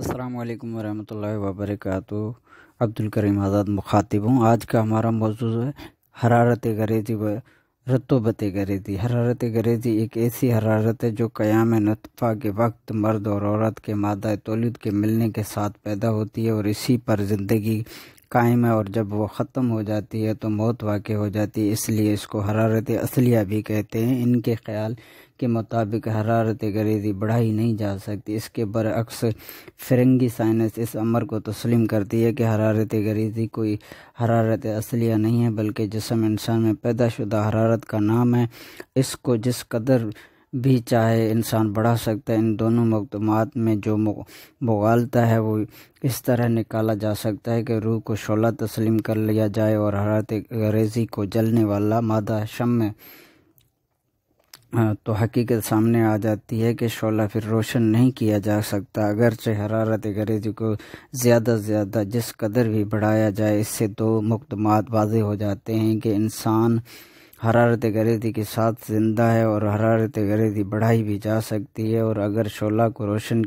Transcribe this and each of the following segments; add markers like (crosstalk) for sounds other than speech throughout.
अस्सलाम वालेकुम वरहमतुल्लाहि अब्दुलकरीम अब्दुल करीम आज़ाद मुखातिब हूँ आज का हमारा मौजूद है हरारत गरेजी व रतोबत गरेजी हरारत गरेजी एक ऐसी हरारत है जो क़याम नतफ़ा के वक्त मर्द और औरत के मादा तोलद के मिलने के साथ पैदा होती है और इसी पर ज़िंदगी कायम है और जब वो ख़त्म हो जाती है तो मौत वाक़ हो जाती है इसलिए इसको हरारत असलिया भी कहते हैं इनके ख्याल के मुताबिक हरारत गरीजी बढ़ाई नहीं जा सकती इसके बरअक्स फिरंगी साइनस इस अमर को तस्लीम करती है कि हरारत गरीजी कोई हरारत असलिया नहीं है बल्कि जिसम इंसान में पैदाशुदा हरारत का नाम है इसको जिस कदर भी चाहे इंसान बढ़ा सकता है इन दोनों मकदमात में जो मुगालता है वो इस तरह निकाला जा सकता है कि रूह को शोला तस्लीम कर लिया जाए और हरारत गरीजी को जलने वाला मादा शम में हाँ, तो हकीकत सामने आ जाती है कि शोला फिर रोशन नहीं किया जा सकता अगरचे हरारत गरीज को ज़्यादा से ज़्यादा जिस कदर भी बढ़ाया जाए इससे दो मुकदमात वाजे हो जाते हैं कि इंसान हरारत गरीदी के साथ ज़िंदा है और हरारत गरीदी बढ़ाई भी जा सकती है और अगर शोला को रोशन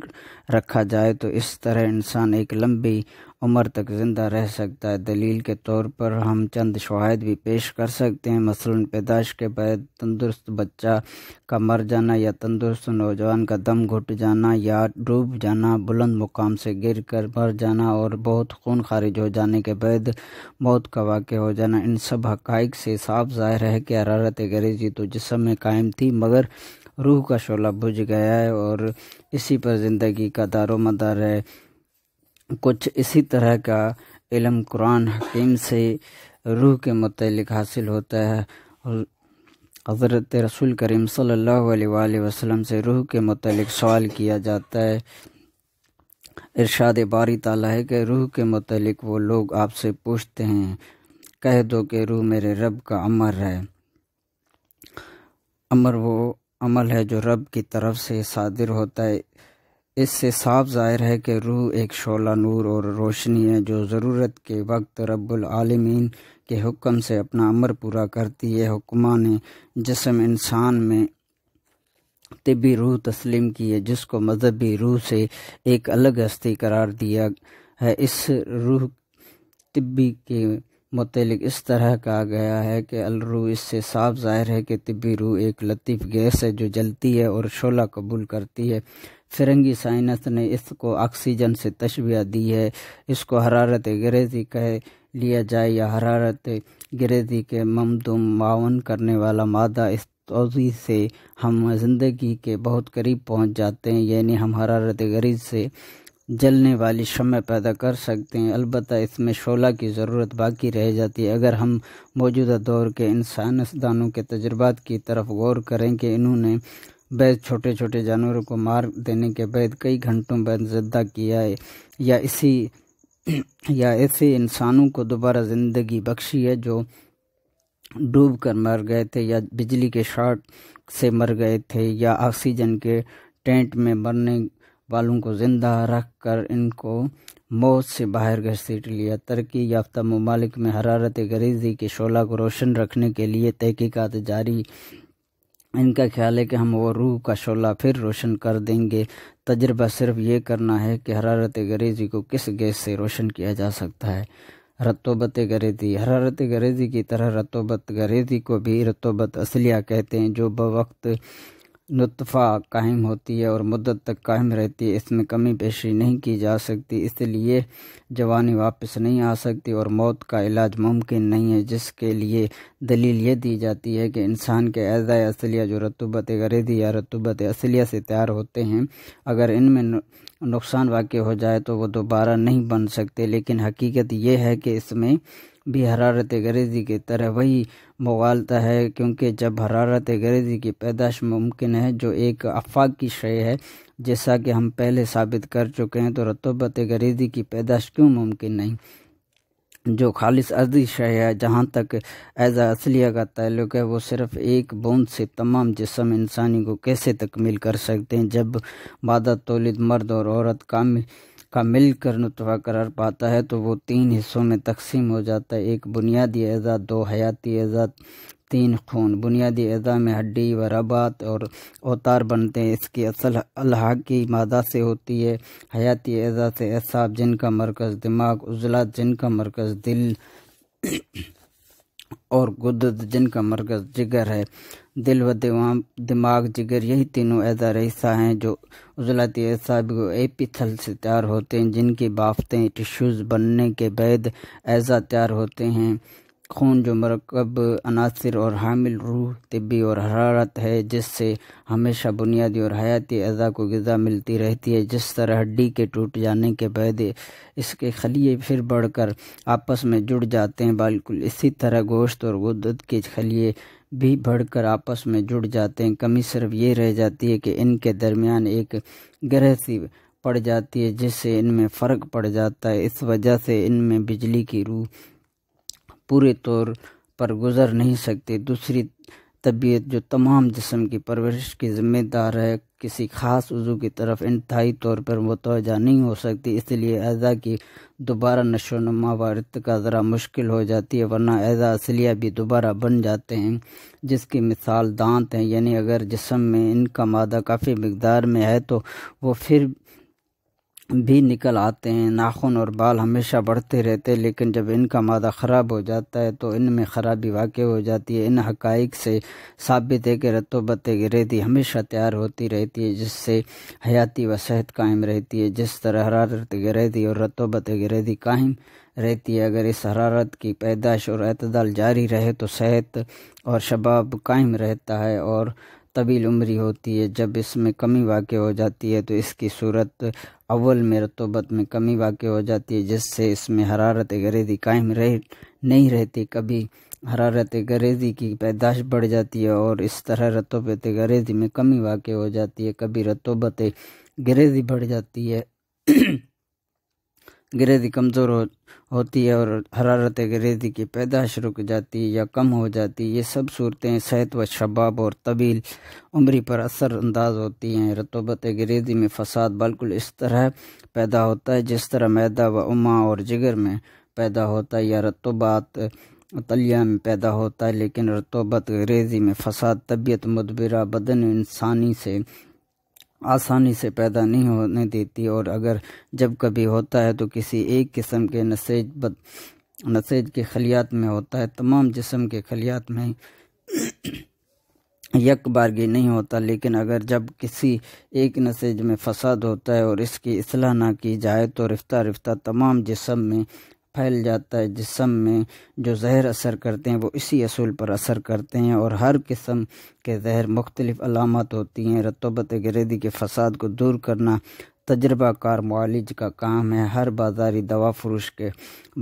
रखा जाए तो इस तरह इंसान एक लंबी उम्र तक ज़िंदा रह सकता है दलील के तौर पर हम चंद शवाहद भी पेश कर सकते हैं मसलन पैदाश के बाद तंदुरुस्त बच्चा का मर जाना या तंदुरुस्त नौजवान का दम घुट जाना या डूब जाना बुलंद मुकाम से गिर कर मर जाना और बहुत खून खारिज हो जाने के बाद मौत का वाक़ हो जाना इन सब हक़ से साफ ज़ाहिर है कि हरारत गरीजी तो जिसम में कायम थी मगर रूह का शोला बुझ गया है और इसी पर ज़िंदगी का दारो मदार है कुछ इसी तरह का इलम कुरान हकीम से रूह के मतलब हासिल होता है और हज़रत रसूल करीम सल्लल्लाहु अलैहि वसल्लम से रूह के मतलब सवाल किया जाता है इरशाद बारी ताला है कि रूह के मतलब वो लोग आपसे पूछते हैं कह दो कि रूह मेरे रब का अमर है अमर वो अमल है जो रब की तरफ से सादिर होता है इससे साफ जाहिर है कि रूह एक शोला नूर और रोशनी है जो ज़रूरत के वक्त रब्बुल आलमीन के हुक्म से अपना अमर पूरा करती है हुक्मा ने जिसम इंसान में तबी रूह तस्लीम की है जिसको मजहबी रूह से एक अलग हस्ती करार दिया है इस रूह तबी के मतलब इस तरह कहा गया है कि अलरू इससे साफ जाहिर है कि तबी रूह एक लतीफ़ गैस है जो जलती है और शोला कबूल करती है फिरंगी साइनस ने इसको ऑक्सीजन से तशबिया दी है इसको हरारत गिरेजी कह लिया जाए या हरारत गिरेजी के ममदुम मावन करने वाला मादा इस तोजी से हम ज़िंदगी के बहुत करीब पहुंच जाते हैं यानी हम हरारत गरीज से जलने वाली शमें पैदा कर सकते हैं अलबत् इसमें शोला की ज़रूरत बाकी रह जाती है अगर हम मौजूदा दौर के इन साइंसदानों के तजुर्बा की तरफ गौर करें कि इन्होंने बैद छोटे छोटे जानवरों को मार देने के बाद कई घंटों बाद जिद्दा किया है या इसी या ऐसे इंसानों को दोबारा ज़िंदगी बख्शी है जो डूब कर मर गए थे या बिजली के शॉट से मर गए थे या ऑक्सीजन के टेंट में मरने वालों को ज़िंदा रख कर इनको मौत से बाहर घसीट लिया तरक्की याफ्ता ममालिक में हरारत गरीजी के शोला को रोशन रखने के लिए तहकीक़ात जारी इनका ख्याल है कि हम वो रूह का शोला फिर रोशन कर देंगे तजर्बा सिर्फ ये करना है कि हरारत गरेजी को किस गैस से रोशन किया जा सकता है रतोबत गरेजी हरारत गरेजी की तरह रतोबत गरेजी को भी रतोबत असलिया कहते हैं जो बवक्त नुतफा कायम होती है और मुद्दत तक कायम रहती है इसमें कमी पेशी नहीं की जा सकती इसलिए जवानी वापस नहीं आ सकती और मौत का इलाज मुमकिन नहीं है जिसके लिए दलील ये दी जाती है कि इंसान के अज़ा असलिया जो रतुबत गरीदी या रतुबत असलिया से तैयार होते हैं अगर इनमें नुकसान वाक़ हो जाए तो वो दोबारा नहीं बन सकते लेकिन हकीकत ये है कि इसमें भी हरारत गरेज़ी की तरह वही मवालता है क्योंकि जब हरारत गरेज़ी की पैदाश मुमकिन है जो एक अफाक की शय है जैसा कि हम पहले साबित कर चुके हैं तो रतबत गरेज़ी की पैदाश क्यों मुमकिन नहीं जो खालिस अर्दिश है जहाँ तक एज असलिया का ताल्लुक है वो सिर्फ एक बूंद से तमाम जिसम इंसानी को कैसे तकमील कर सकते हैं जब मादा तोलद मर्द और औरत कामिल का मिलकर नुतवा करार पाता है तो वो तीन हिस्सों में तकसीम हो जाता है एक बुनियादी अज़ा दो हयाती अज़ा तीन खून बुनियादी अज़ा में हड्डी व रबात और अवतार बनते हैं इसकी असल अल्हा की मादा से होती है हयाती अज़ा से एसाब जिनका मरकज़ दिमाग उजला जिनका मरकज़ दिल और गुद जिनका मरकज़ जिगर है दिल व दिमाग जिगर यही तीनों ऐसा रिस्सा हैं जो उजलाती एसाब को एपिथल से तैयार होते हैं जिनकी बाफते टिश्यूज़ बनने के बाद ऐसा तैयार होते हैं खून जो मरकब अनासर और हामिल रूह तबी और हरारत है जिससे हमेशा बुनियादी और हयाती अज़ा को गज़ा मिलती रहती है जिस तरह हड्डी के टूट जाने के बाद इसके खलिए फिर बढ़कर आपस में जुड़ जाते हैं बिल्कुल इसी तरह गोश्त और गुदत के खलिए भी बढ़कर आपस में जुड़ जाते हैं कमी सिर्फ ये रह जाती है कि इनके दरमियान एक ग्रह सी पड़ जाती है जिससे इनमें फ़र्क पड़ जाता है इस वजह से इनमें बिजली की रूह पूरे तौर पर गुजर नहीं सकती दूसरी तबीयत जो तमाम जिसम की परवरिश की ज़िम्मेदार है किसी खास वजू की तरफ इंतहाई तौर पर मुतवजा नहीं हो सकती इसलिए अज़ा की दोबारा नशो नुमा व का ज़रा मुश्किल हो जाती है वरना अज़ा असलिया भी दोबारा बन जाते हैं जिसकी मिसाल दांत हैं यानी अगर जिसम में इनका मादा काफ़ी मकदार में है तो वो फिर भी निकल आते हैं नाखून और बाल हमेशा बढ़ते रहते हैं लेकिन जब इनका मादा ख़राब हो जाता है तो इनमें ख़राबी वाक़ हो जाती है इन हकाइक से साबित है कि रतोबत गिरेदी हमेशा तैयार होती रहती है जिससे हयाती व सेहत कायम रहती है जिस तरह हरारत गिरेदी और रतोबत गिरेदी कायम रहती है अगर इस हरारत की पैदाश और अतदाल जारी रहे तो सेहत और शबाब कायम रहता है और तवील उम्री होती है जब इसमें कमी वाक़ हो जाती है तो इसकी सूरत अव्वल में रतोबत में कमी वाक़ हो जाती है जिससे इसमें हरारत गरेजी कायम रह नहीं रहती कभी हरारत गरेजी की पैदाश बढ़ जाती है और इस तरह रतोबत गरेजी में कमी वाक़ हो जाती है कभी रतोबत गरेजी बढ़ जाती है गिरेदी कमज़ोर हो होती है और हरारत गिरेदी की पैदाश रुक जाती या कम हो जाती ये सब सूरतें सेहत व शबाब और तवील उम्री पर असरअंदाज होती हैं रतबत गिरेदी में फसाद बिल्कुल इस तरह पैदा होता है जिस तरह मैदा व उमा और जिगर में पैदा होता है या रतबात तलिया में पैदा होता है लेकिन रतबत ग्रेजी में फसाद तबीयत मदबरा बदन इंसानी से आसानी से पैदा नहीं होने देती और अगर जब कभी होता है तो किसी एक किस्म के नसेज बद नसेज के खलियात में होता है तमाम जिसम के खलियात में (coughs) यक बारगी नहीं होता लेकिन अगर जब किसी एक नसेज में फसाद होता है और इसकी असलाह ना की जाए तो रिफ्ता रिफ्ता तमाम जिसम में फैल जाता है जिसम में जो जहर असर करते हैं वो इसी असूल पर असर करते हैं और हर किस्म के जहर मुख्तलिफ अलामत होती हैं रतबत गिरेदी के फसाद को दूर करना तजर्बाकार मालिज का काम है हर बाजारी दवा फ्रोश के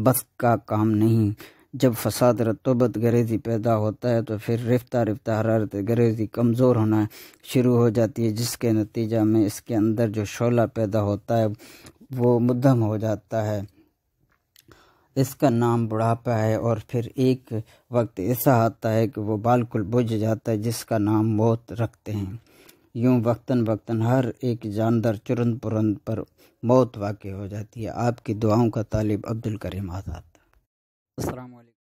बस का काम नहीं जब फसाद रतबत गरेजी पैदा होता है तो फिर रफ्ता रफ्ता हरारत गरेजी कमज़ोर होना शुरू हो जाती है जिसके नतीजा में इसके अंदर जो शोला पैदा होता है वो मुद्दम हो जाता है इसका नाम बुढ़ापा है और फिर एक वक्त ऐसा आता है कि वो बालकुल बुझ जाता है जिसका नाम मौत रखते हैं यूं वक्तन वक्तन हर एक जानदार चुरंत पुरंत पर मौत वाक़ हो जाती है आपकी दुआओं का तालिब अब्दुल करीम आज़ाद असल